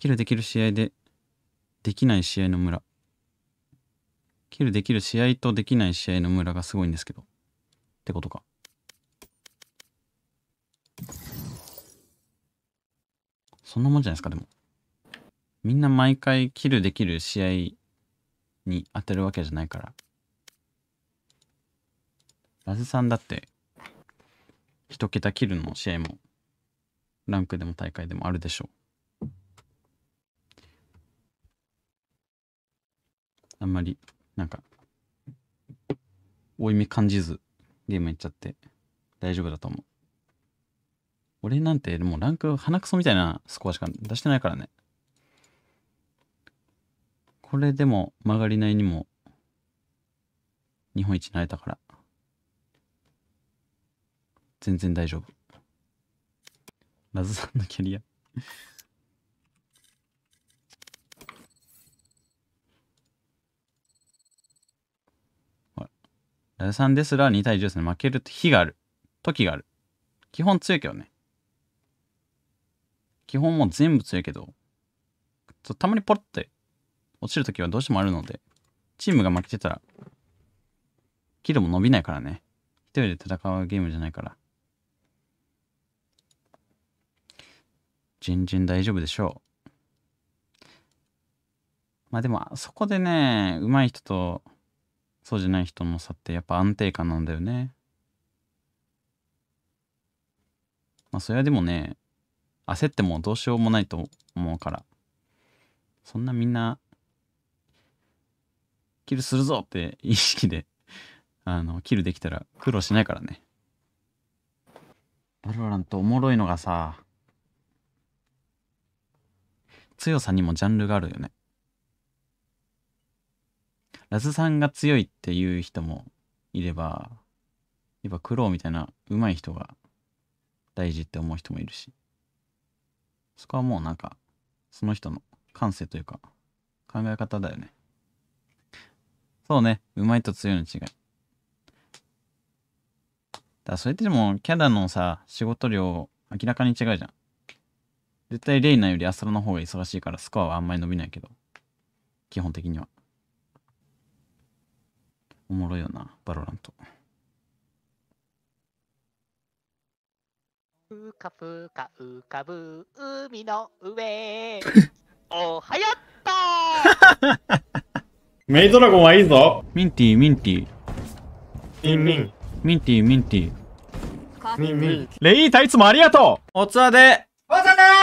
キルできる試合で、できない試合の村。キルできる試合とできない試合の村がすごいんですけど。ってことか。そんなもんじゃないですか、でも。みんな毎回キルできる試合に当てるわけじゃないから。ラズさんだって、一桁キルの試合も、ランクでも大会でもあるでしょう。あんまり、なんか、負い目感じず、ゲームやっちゃって、大丈夫だと思う。俺なんて、もうランク、鼻くそみたいなスコアしか出してないからね。これでも、曲がりないにも、日本一になれたから、全然大丈夫。ラズさんのキャリアさんですら2対13で負ける日がある。時がある。基本強いけどね。基本もう全部強いけど、たまにポロって落ちる時はどうしてもあるので、チームが負けてたら、キルも伸びないからね。一人で戦うゲームじゃないから。全然大丈夫でしょう。まあでも、そこでね、上手い人とそうじゃない人の差ってやっぱ安定感なんだよね。まあそれはでもね、焦ってもどうしようもないと思うから、そんなみんな、キルするぞって意識であの、キルできたら苦労しないからね。バルワランとおもろいのがさ、強さにもジャンルがあるよね。ラズさんが強いっていう人もいれば、やっぱ苦労みたいな上手い人が大事って思う人もいるし、そこはもうなんか、その人の感性というか、考え方だよね。そうね、上手いと強いの違い。だそれってでも、キャダのさ、仕事量、明らかに違うじゃん。絶対レイナよりアストロの方が忙しいからスコアはあんまり伸びないけど、基本的には。おもろいよな、バロラント。ふかふか浮かぶ海の上。おはよっと メイドラゴンはいいぞミンティー、ミンティー。ミンミン。ミンティー、ミンティー。ミンミン。レイータいつもありがとうおつわでおつわで